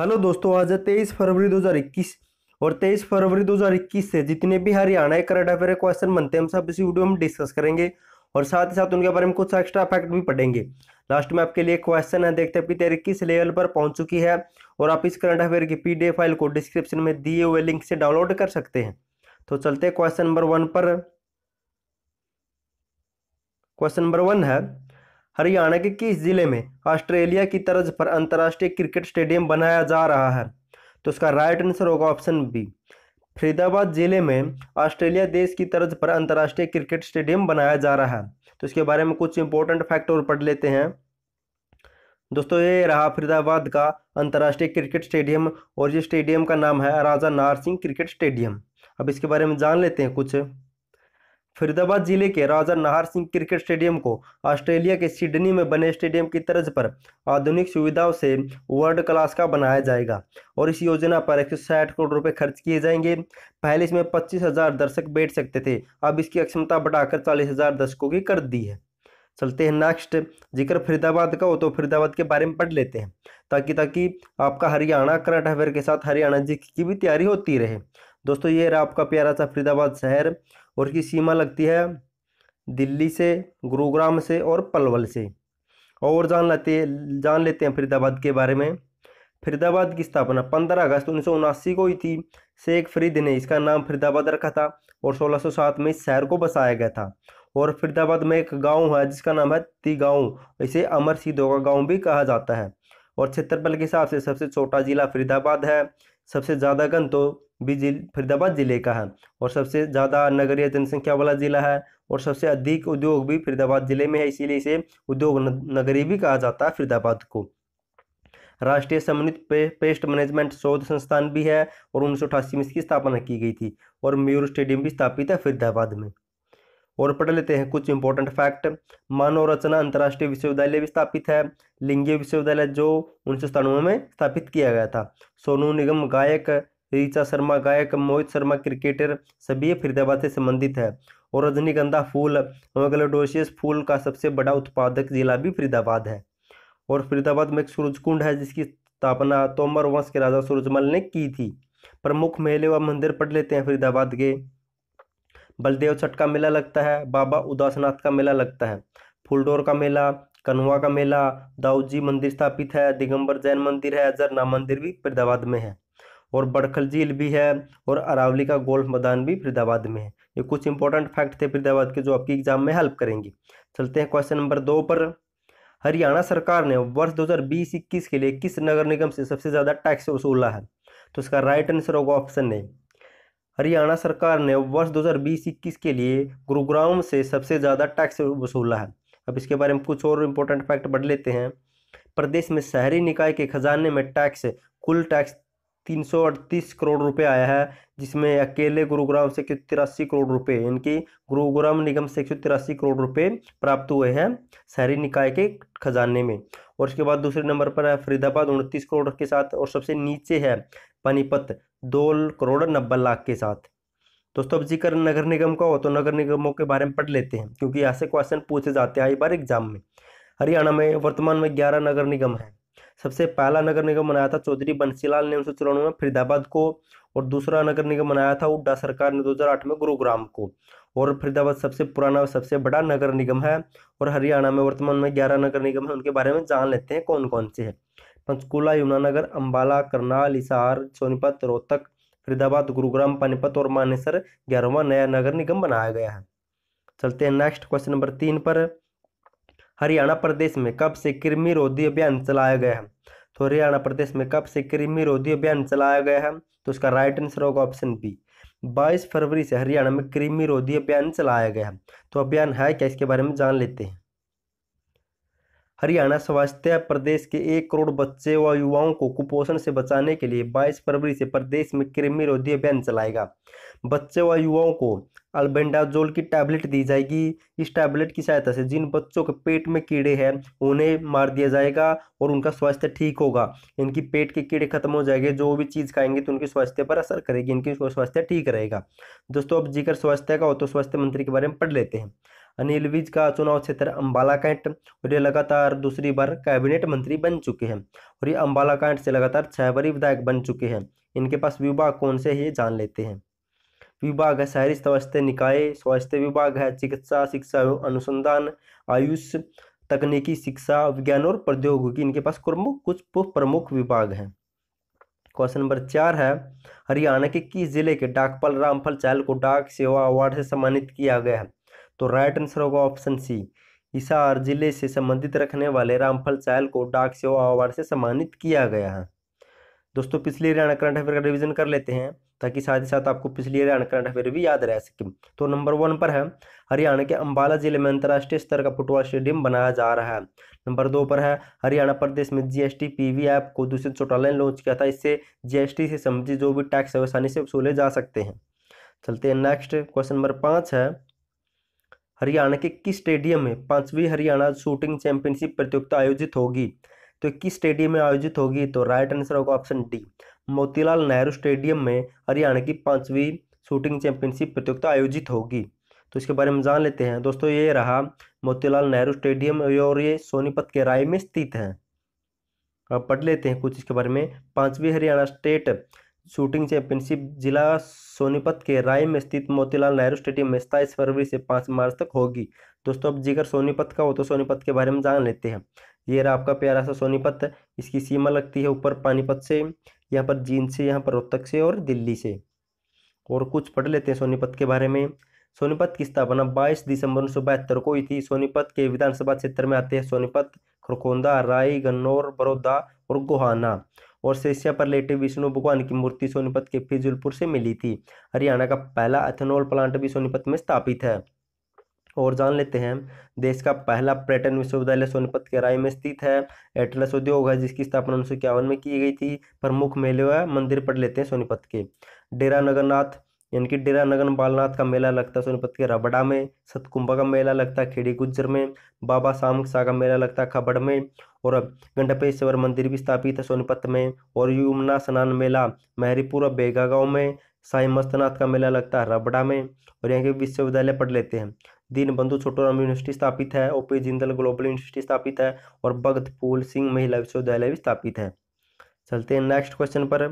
Hello दोस्तों आज है तेईस फरवरी 2021 और तेईस फरवरी 2021 से जितने भी हरियाणा के करंट अफेयर क्वेश्चन बनते हैं हम सब इसी वीडियो में डिस्कस करेंगे और साथ ही साथ उनके बारे में कुछ एक्स्ट्रा फैक्ट भी पढ़ेंगे लास्ट में आपके लिए क्वेश्चन है देखते हैं कि तैयारी किस लेवल पर पहुंच चुकी है और आप इस करंट अफेयर की पी फाइल को डिस्क्रिप्शन में दिए हुए लिंक से डाउनलोड कर सकते हैं तो चलते क्वेश्चन नंबर वन पर क्वेश्चन नंबर वन है हरियाणा के किस जिले में ऑस्ट्रेलिया की तर्ज पर अंतर्राष्ट्रीय क्रिकेट स्टेडियम बनाया जा रहा है तो उसका राइट आंसर होगा ऑप्शन बी फरीदाबाद जिले में ऑस्ट्रेलिया देश की तर्ज पर अंतर्राष्ट्रीय क्रिकेट स्टेडियम बनाया जा रहा है तो इसके बारे में कुछ इंपॉर्टेंट फैक्ट और पढ़ लेते हैं दोस्तों ये रहा फरीदाबाद का अंतर्राष्ट्रीय क्रिकेट स्टेडियम और ये स्टेडियम का नाम है राजा नार सिंह क्रिकेट स्टेडियम अब इसके बारे में जान लेते हैं कुछ फरीदाबाद जिले के राजा नाहर सिंह क्रिकेट स्टेडियम को ऑस्ट्रेलिया के सिडनी में बने स्टेडियम की तर्ज पर आधुनिक सुविधाओं से वर्ल्ड क्लास का बनाया जाएगा और इस योजना पर एक करोड़ रुपए खर्च किए जाएंगे पहले इसमें पच्चीस हजार दर्शक बैठ सकते थे अब इसकी अक्षमता बढ़ाकर चालीस हजार दर्शकों की कर दी है चलते हैं नेक्स्ट जिक्र फरीदाबाद का हो तो फरीदाबाद के बारे में पढ़ लेते हैं ताकि ताकि आपका हरियाणा करंट अफेयर के साथ हरियाणा जी की भी तैयारी होती रहे दोस्तों ये रहा आपका प्यारा सा फरीदाबाद शहर और इसकी सीमा लगती है दिल्ली से गुरुग्राम से और पलवल से और जान लेते जान लेते हैं फरीदाबाद के बारे में फरीदाबाद की स्थापना 15 अगस्त उन्नीस को हुई थी शेख फरीद ने इसका नाम फरीदाबाद रखा था और 1607 में इस शहर को बसाया गया था और फरीदाबाद में एक गांव है जिसका नाम है ती गांव इसे अमर सिद्धों का गाँव भी कहा जाता है और क्षेत्रफल के हिसाब से सबसे छोटा जिला फरीदाबाद है सबसे ज़्यादा गन तो भी जिल फरीदाबाद ज़िले का है और सबसे ज़्यादा नगरीय जनसंख्या वाला ज़िला है और सबसे अधिक उद्योग भी फरीदाबाद ज़िले में है इसीलिए इसे उद्योग नगरी भी कहा जाता है फरीदाबाद को राष्ट्रीय समन्वित पे, पेस्ट मैनेजमेंट शोध संस्थान भी है और उन्नीस में इसकी स्थापना की गई थी और मयूर स्टेडियम भी स्थापित है फरीदाबाद में और पढ़ लेते हैं कुछ इंपॉर्टेंट फैक्ट मानव रचना अंतर्राष्ट्रीय विश्वविद्यालय भी स्थापित है लिंगीय विश्वविद्यालय जो उन्नीस में स्थापित किया गया था सोनू निगम गायक ऋचा शर्मा गायक मोहित शर्मा क्रिकेटर सभी फरीदाबाद से संबंधित है और रजनीगंधा फूल मगलोडोशियस फूल का सबसे बड़ा उत्पादक जिला भी फरीदाबाद है और फरीदाबाद में एक सूरज कुंड है जिसकी स्थापना तोमर वंश के राजा सूरजमल ने की थी प्रमुख मेले व मंदिर पढ़ लेते हैं फरीदाबाद के बलदेव छठ का मेला लगता है बाबा उदासनाथ का मेला लगता है फुलडोर का मेला कन्हुआ का मेला दाऊजी मंदिर स्थापित है दिगंबर जैन मंदिर है जरना मंदिर भी फरीदाबाद में है और बड़खल झील भी है और अरावली का गोल्फ मैदान भी फरीदाबाद में है ये कुछ इंपॉर्टेंट फैक्ट थे फरीदाबाद के जो आपकी एग्जाम में हेल्प करेंगे चलते हैं क्वेश्चन नंबर दो पर हरियाणा सरकार ने वर्ष 2020-21 के लिए किस नगर निगम से सबसे ज़्यादा टैक्स वसूला है तो इसका राइट आंसर होगा ऑप्शन ए हरियाणा सरकार ने वर्ष 2020-21 के लिए गुरुग्राम से सबसे ज़्यादा टैक्स वसूला है अब इसके बारे में कुछ और इम्पोर्टेंट फैक्ट बढ़ लेते हैं प्रदेश में शहरी निकाय के खजाने में टैक्स कुल टैक्स तीन सौ अड़तीस करोड़ रुपए आया है जिसमें अकेले गुरुग्राम से एक तिरासी करोड़ रुपए इनकी गुरुग्राम निगम से एक तिरासी करोड़ रुपए प्राप्त हुए हैं शहरी निकाय के खजाने में और उसके बाद दूसरे नंबर पर है फरीदाबाद उनतीस करोड़ के साथ और सबसे नीचे है पानीपत दो करोड़ नब्बे लाख के साथ दोस्तों अब जिक्र नगर निगम का हो तो नगर निगमों के बारे में पढ़ लेते हैं क्योंकि यहाँ से क्वेश्चन पूछे जाते हैं एक बार एग्जाम में हरियाणा में वर्तमान में ग्यारह नगर निगम हैं सबसे पहला नगर निगम बनाया था चौधरी बंसीलाल ने उन्नीस सौ में फरीदाबाद को और दूसरा नगर निगम बनाया था उड्डा सरकार ने 2008 में गुरुग्राम को और फरीदाबाद सबसे पुराना सबसे बड़ा नगर निगम है और हरियाणा में वर्तमान में ग्यारह नगर निगम है उनके बारे में जान लेते हैं कौन कौन से है पंचकूला यमुनानगर अम्बाला करनाल हिसार सोनीपत रोहतक फरीदाबाद गुरुग्राम पानीपत और मानेसर ग्यारहवा नया नगर निगम बनाया गया है चलते हैं नेक्स्ट क्वेश्चन नंबर तीन पर हरियाणा प्रदेश में कब से कृमि रोधी अभियान चलाया गया है तो हरियाणा प्रदेश में कब से कृमि रोधी अभियान चलाया गया है तो उसका राइट आंसर होगा ऑप्शन बी 22 फरवरी से हरियाणा में कृमि रोधी अभियान चलाया गया है तो अभियान है क्या इसके बारे में जान लेते हैं हरियाणा स्वास्थ्य प्रदेश के एक करोड़ बच्चे व युवाओं को कुपोषण से बचाने के लिए 22 फरवरी से प्रदेश में कृमि रोधी अभियान चलाएगा बच्चे व युवाओं को अल्बेंडाजोल की टैबलेट दी जाएगी इस टैबलेट की सहायता से जिन बच्चों के पेट में कीड़े हैं उन्हें मार दिया जाएगा और उनका स्वास्थ्य ठीक होगा इनकी पेट के कीड़े खत्म हो जाएंगे जो भी चीज़ खाएंगे तो उनके स्वास्थ्य पर असर करेगी इनकी स्वास्थ्य ठीक रहेगा दोस्तों अब जिक्र स्वास्थ्य का हो तो स्वास्थ्य मंत्री के बारे में पढ़ लेते हैं अनिल विज का चुनाव क्षेत्र अम्बाला कैंट और ये लगातार दूसरी बार कैबिनेट मंत्री बन चुके हैं और ये अम्बाला कैंट से लगातार छह बारी विधायक बन चुके हैं इनके पास विभाग कौन से ये जान लेते हैं विभाग है शहरी स्वास्थ्य निकाय स्वास्थ्य विभाग है चिकित्सा शिक्षा अनुसंधान आयुष तकनीकी शिक्षा विज्ञान और प्रौद्योगिकी इनके पास कुछ प्रमुख विभाग हैं क्वेश्चन नंबर चार है हरियाणा के किस जिले के डाकपाल रामफल चहल को डाक सेवा अवार्ड से सम्मानित किया गया है तो राइट आंसर होगा ऑप्शन सी हिसार जिले से संबंधित रखने वाले रामफल चहल को डाक सेवा अवार्ड से सम्मानित किया गया है दोस्तों पिछले हरियाणा करंट अफेयर का रिविजन कर लेते हैं ताकि साथ ही साथ आपको पिछली हरियाणा करंट अफेयर भी याद रह सके तो नंबर वन पर है हरियाणा के अंबाला जिले में अंतर्राष्ट्रीय स्तर का फुटबॉल स्टेडियम बनाया जा रहा है नंबर दो पर है हरियाणा प्रदेश में जीएसटी पीवी ऐप को दूसरे चौटाला ने लॉन्च किया था इससे जीएसटी से संबंधित जो भी टैक्स है आसानी से वसूले जा सकते हैं चलते हैं नेक्स्ट क्वेश्चन नंबर पाँच है हरियाणा के किस स्टेडियम में पांचवी हरियाणा शूटिंग चैंपियनशिप प्रतियोगिता आयोजित होगी तो किस स्टेडियम में आयोजित होगी तो राइट आंसर होगा option D Motilal Nehru stadium में हरियाणा की पाँचवीं शूटिंग चैंपियनशिप प्रतियोगिता आयोजित होगी तो इसके बारे में जान लेते हैं दोस्तों ये रहा मोतीलाल नेहरू स्टेडियम और ये सोनीपत के राय में स्थित है अब पढ़ लेते हैं कुछ इसके बारे में पाँचवीं हरियाणा स्टेट शूटिंग चैंपियनशिप जिला सोनीपत के राय में स्थित मोतीलाल नेहरू स्टेडियम में सताईस फरवरी से पाँच मार्च तक होगी दोस्तों अब जिक्र सोनीपत का हो तो सोनीपत के बारे में जान लेते हैं ये रहा आपका प्यारा सा सोनीपत इसकी सीमा लगती है ऊपर पानीपत से यहाँ पर जींद से यहाँ पर रोहतक से और दिल्ली से और कुछ पढ़ लेते हैं सोनीपत के बारे में सोनीपत की स्थापना 22 दिसंबर उन्नीस को हुई थी सोनीपत के विधानसभा क्षेत्र में आते हैं सोनीपत खरकोंदा राय गन्नौर बड़ौदा और गोहाना और शेषिया पर लेटे विष्णु भगवान की मूर्ति सोनीपत के फिजुलपुर से मिली थी हरियाणा का पहला एथेनॉल प्लांट भी सोनीपत में स्थापित है और जान लेते हैं देश का पहला पर्यटन विश्वविद्यालय सोनीपत के राय में स्थित है एटलस उद्योग है जिसकी स्थापना उन्नीस सौ में की गई थी प्रमुख मेले व मंदिर पढ़ लेते हैं सोनीपत के डेरा नगरनाथ यानी कि डेरा नगर बालनाथ का मेला लगता है सोनीपत के रबड़ा में सतकुंभा का मेला लगता है खेड़ी गुज्जर में बाबा साम शाह का मेला लगता है खबड़ में और गंडपेश्वर मंदिर भी स्थापित है सोनीपत में और यमुना स्नान मेला मेहरीपुर और बेगा गाँव में साई मस्तनाथ का मेला लगता है रबड़ा में और यहाँ के विश्वविद्यालय पढ़ लेते हैं दीनबंधु छोटोराम यूनिवर्सिटी स्थापित है ओपी जिंदल ग्लोबल यूनिवर्सिटी स्थापित है और भगत फूल सिंह महिला विश्वविद्यालय भी स्थापित है चलते हैं नेक्स्ट क्वेश्चन पर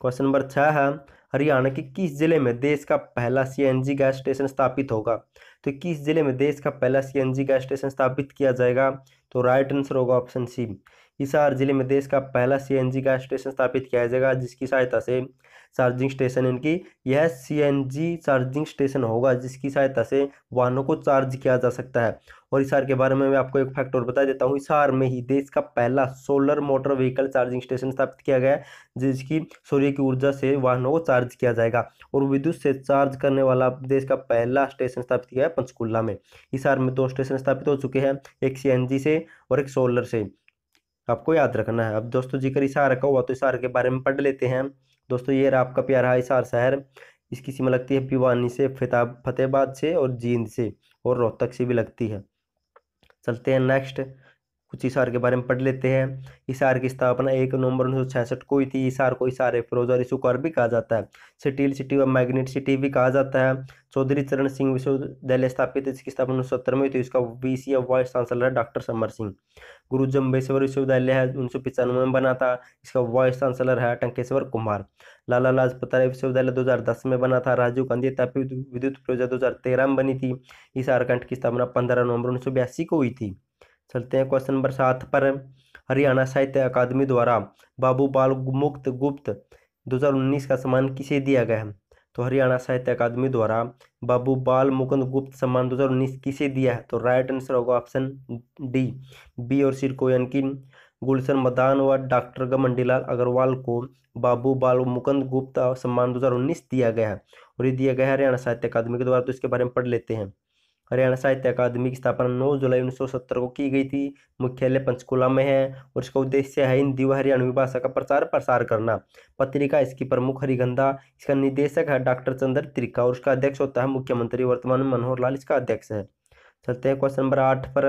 क्वेश्चन नंबर छः है हरियाणा के किस जिले में देश का पहला सीएनजी गैस स्टेशन स्थापित होगा तो किस जिले में देश का पहला सीएनजी गैस स्टेशन स्थापित किया जाएगा तो राइट आंसर होगा ऑप्शन सी हिसार जिले में देश का पहला सीएनजी का स्टेशन स्थापित किया जाएगा जिसकी सहायता से चार्जिंग स्टेशन इनकी यह सीएनजी चार्जिंग स्टेशन होगा जिसकी सहायता से वाहनों को चार्ज किया जा सकता है और हिसार के बारे में मैं आपको एक फैक्ट और बता देता हूँ हिसार में ही देश का पहला solar motor vehicle charging station स्थापित किया गया है जिसकी सूर्य की ऊर्जा से वाहनों को चार्ज किया जाएगा और विद्युत से चार्ज करने वाला देश का पहला स्टेशन स्थापित किया है पंचकूला में हिसार में दो स्टेशन स्थापित हो चुके हैं एक सी से और एक सोलर से आपको याद रखना है अब दोस्तों जिक्र इशार का हुआ तो इशार के बारे में पढ़ लेते हैं दोस्तों ये आपका प्यारा इशार शहर इसकी सीमा लगती है भिवानी से फिताब फतेहबाद से और जींद से और रोहतक से भी लगती है चलते हैं नेक्स्ट कुछ इशार के बारे में पढ़ लेते हैं इशार की स्थापना एक नवंबर उन्नीस को हुई थी इशार को फिरोज फिरोजार इशुकार भी कहा जाता है सिटील सिटी व मैग्नेट सिटी भी कहा जाता है चौधरी चरण सिंह विश्वविद्यालय स्थापित इसकी स्थापना उन्नीस में हुई थी उसका V C F vice chancellor है डॉक्टर समर सिंह गुरु जम्बेश्वर विश्वविद्यालय है उन्नीस में बना था इसका वाइस चांसलर है टंकेश्वर कुमार लाला लाजपत राय विश्वविद्यालय दस में बना था राजीव गांधी तापी विद्युत परियोजना तेरह में बनी थी इस आरकंठ की स्थापना पंद्रह नवंबर उन्नीस को हुई थी चलते हैं क्वेश्चन नंबर सात पर हरियाणा साहित्य अकादमी द्वारा बाबू बाल मुक्त गुप्त 2019 का सम्मान किसे दिया गया है तो हरियाणा साहित्य अकादमी द्वारा बाबू बाल मुकुंद गुप्त सम्मान 2019 किसे दिया है तो राइट आंसर होगा ऑप्शन डी बी और सिर को यानी कि गुलशन मदान व डॉक्टर गमंडीलाल अग्रवाल को बाबू बाल मुकुंद गुप्त सम्मान 2019 दिया गया है और ये दिया गया है हरियाणा साहित्य अकादमी के द्वारा तो इसके बारे में पढ़ लेते हैं हरियाणा साहित्य अकादमी की स्थापना 9 जुलाई 1970 को की गई थी मुख्यालय पंचकुला में है और इसका उद्देश्य है हिंदी व हरियाणवी भाषा का प्रचार प्रसार करना पत्रिका इसकी प्रमुख हरिगंधा इसका निदेशक है डॉक्टर चंद्र त्रिका और उसका अध्यक्ष होता है मुख्यमंत्री वर्तमान मनोहर लाल इसका अध्यक्ष है चलते हैं क्वेश्चन नंबर आठ पर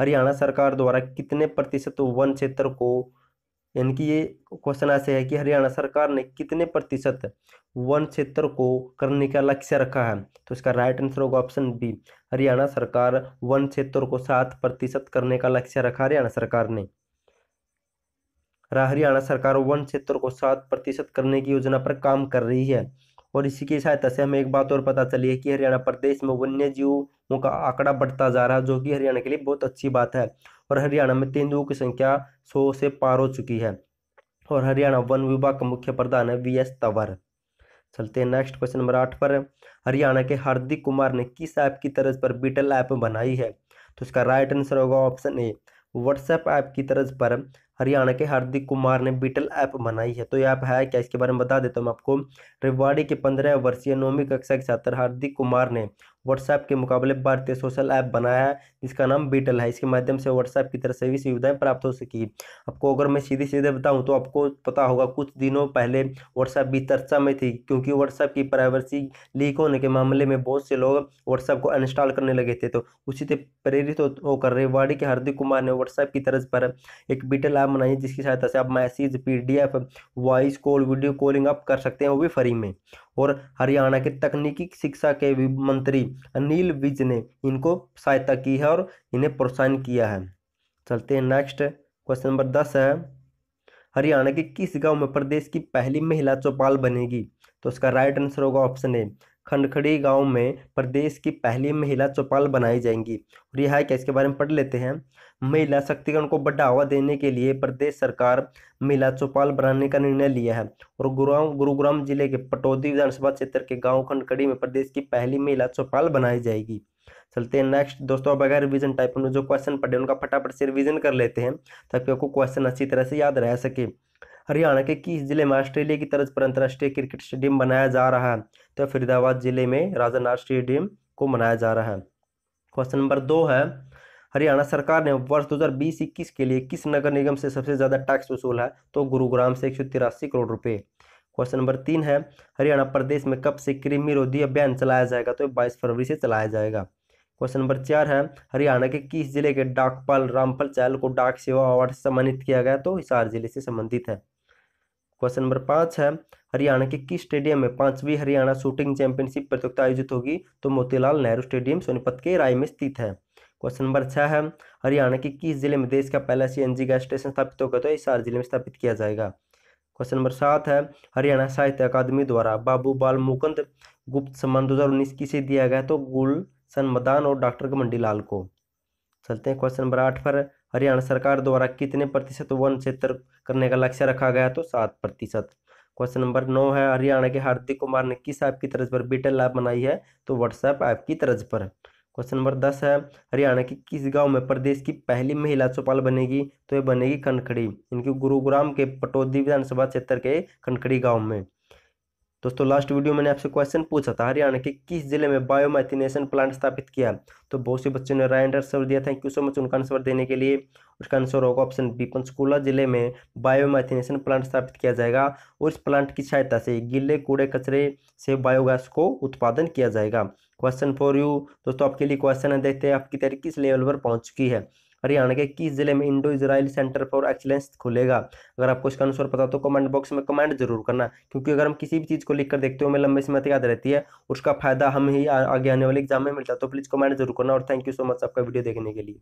हरियाणा सरकार द्वारा कितने प्रतिशत वन क्षेत्र को यानी कि ये क्वेश्चन ऐसे है कि हरियाणा सरकार ने कितने प्रतिशत वन क्षेत्र को करने का लक्ष्य रखा है तो इसका राइट आंसर होगा ऑप्शन बी हरियाणा सरकार वन क्षेत्र को सात प्रतिशत करने का लक्ष्य रखा हरियाणा सरकार ने हरियाणा सरकार वन क्षेत्र को सात प्रतिशत करने की योजना पर काम कर रही है और इसी की सहायता से हमें एक बात और पता चली है कि हरियाणा प्रदेश में वन्य जीवों का आंकड़ा बढ़ता जा रहा है जो कि हरियाणा के लिए बहुत अच्छी बात है और हरियाणा में तेंदुओं की संख्या सौ से पार हो चुकी है और हरियाणा वन विभाग का मुख्य प्रधान है वी एस तंवर चलते हैं नेक्स्ट क्वेश्चन नंबर आठ पर हरियाणा के हार्दिक कुमार ने किस ऐप की तरज पर बीटल ऐप बनाई है तो इसका राइट आंसर होगा ऑप्शन ए व्हाट्सएप ऐप की तरज पर हरियाणा के हार्दिक कुमार ने बीटल ऐप बनाई है तो ये ऐप है क्या इसके बारे में बता देता हूँ आपको रेवाड़ी के पंद्रह वर्षीय नौवीं कक्षा के छात्र हार्दिक कुमार ने व्हाट्सएप के मुकाबले भारतीय सोशल ऐप बनाया है जिसका नाम बीटल है इसके माध्यम से व्हाट्सएप की तरह से भी सुविधाएं प्राप्त हो सकी आपको अगर मैं सीधे सीधे बताऊं तो आपको पता होगा कुछ दिनों पहले व्हाट्सएप भी चर्चा में थी क्योंकि व्हाट्सएप की प्राइवेसी लीक होने के मामले में बहुत से लोग व्हाट्सएप को अनइंस्टॉल करने लगे थे तो उसी से प्रेरित होकर रेवाड़ी के हार्दिक कुमार ने व्हाट्सएप की तरह पर एक बीटल ऐप बनाई जिसकी सहायता से आप मैसेज पी वॉइस कॉल वीडियो कॉलिंग आप कर सकते हैं वो भी फ्री में और हरियाणा के तकनीकी शिक्षा के मंत्री अनिल विज ने इनको सहायता की है और इन्हें प्रोत्साहन किया है चलते हैं नेक्स्ट क्वेश्चन नंबर दस है हरियाणा के किस गांव में प्रदेश की पहली महिला चौपाल बनेगी तो उसका राइट आंसर होगा ऑप्शन ए खंडखड़ी गांव में प्रदेश की पहली महिला चौपाल बनाई जाएंगी और यह है क्या इसके बारे में पढ़ लेते हैं हम्म। महिला शक्तिकरण को बढ़ावा देने के लिए प्रदेश सरकार महिला चौपाल बनाने का निर्णय लिया है और गुरुग्राम गुरुग्राम जिले के पटौदी विधानसभा क्षेत्र के गाँव खंडकड़ी में प्रदेश की पहली महिला चौपाल बनाई जाएगी चलते हैं नेक्स्ट दोस्तों बगैर रिविजन टाइप में जो क्वेश्चन पढ़े उनका फटाफट से रिविजन कर लेते हैं ताकि आपको क्वेश्चन अच्छी तरह से याद रह सके हरियाणा के किस जिले में ऑस्ट्रेलिया की तरफ पर अंतर्राष्ट्रीय क्रिकेट स्टेडियम बनाया जा रहा है तो फरीदाबाद जिले में राजानाथ स्टेडियम को बनाया जा रहा है क्वेश्चन नंबर दो है हरियाणा सरकार ने वर्ष 2020-21 के लिए किस नगर निगम से सबसे ज़्यादा टैक्स वसूल है तो गुरुग्राम से एक करोड़ रुपये क्वेश्चन नंबर तीन है हरियाणा प्रदेश में कब से कृमि रोधी अभियान चलाया जाएगा तो बाईस फरवरी से चलाया जाएगा क्वेश्चन नंबर चार है हरियाणा के किस जिले के डाकपाल रामपाल चैल को डाक सेवा अवार्ड से सम्मानित किया गया तो हिसार जिले से संबंधित है क्वेश्चन नंबर पाँच है हरियाणा के किस स्टेडियम में पांचवी हरियाणा शूटिंग चैंपियनशिप प्रतियोगिता आयोजित होगी तो मोतीलाल नेहरू स्टेडियम सोनीपत के राय में स्थित है क्वेश्चन नंबर छः है हरियाणा के किस जिले में देश का पहला जी गैस स्टेशन स्थापित होगा तो हिसार जिले में स्थापित किया जाएगा क्वेश्चन नंबर सात है हरियाणा साहित्य अकादमी द्वारा बाबू बाल मुकुंद गुप्त सम्मान दो हज़ार उन्नीस किसे दिया गया तो सन मदान और डॉक्टर गमंडी लाल को चलते हैं क्वेश्चन नंबर आठ पर हरियाणा सरकार द्वारा कितने प्रतिशत वन क्षेत्र करने का लक्ष्य रखा गया तो सात प्रतिशत क्वेश्चन नंबर नौ है हरियाणा के हार्दिक कुमार ने किस ऐप की तरज पर बीटल ऐप बनाई है तो व्हाट्सएप ऐप की तरज पर क्वेश्चन नंबर दस है हरियाणा के किस गांव में प्रदेश की पहली महिला चौपाल बनेगी तो यह बनेगी कनखड़ी इनकी गुरुग्राम के पटौदी विधानसभा क्षेत्र के कनखड़ी गांव में दोस्तों लास्ट वीडियो मैंने आपसे क्वेश्चन पूछा था हरियाणा के किस जिले में बायोमेथिनेशन प्लांट स्थापित किया तो बहुत से बच्चों ने राइट आंसर दिया थैंक यू सो मच उनका आंसर देने के लिए उसका आंसर होगा ऑप्शन बी पंचकूला जिले में बायोमेथिनेशन प्लांट स्थापित किया जाएगा और इस प्लांट की सहायता से गीले कूड़े कचरे से बायोगैस को उत्पादन किया जाएगा क्वेश्चन फॉर यू दोस्तों आपके लिए क्वेश्चन है देखते हैं आपकी तैयारी किस लेवल पर पहुँच चुकी है हरियाणा के किस जिले में Indo Israel centre for excellence खुलेगा अगर आपको इसका आंसर पता तो कमेंट बॉक्स में कमेंट जरूर करना क्योंकि अगर हम किसी भी चीज़ को लिख कर देखते हो हमें लंबे समय तक याद रहती है उसका फायदा हम ही आगे आने वाले एग्जाम में मिलता है तो प्लीज़ कमेंट जरूर करना और थैंक यू सो मच आपका वीडियो देखने के लिए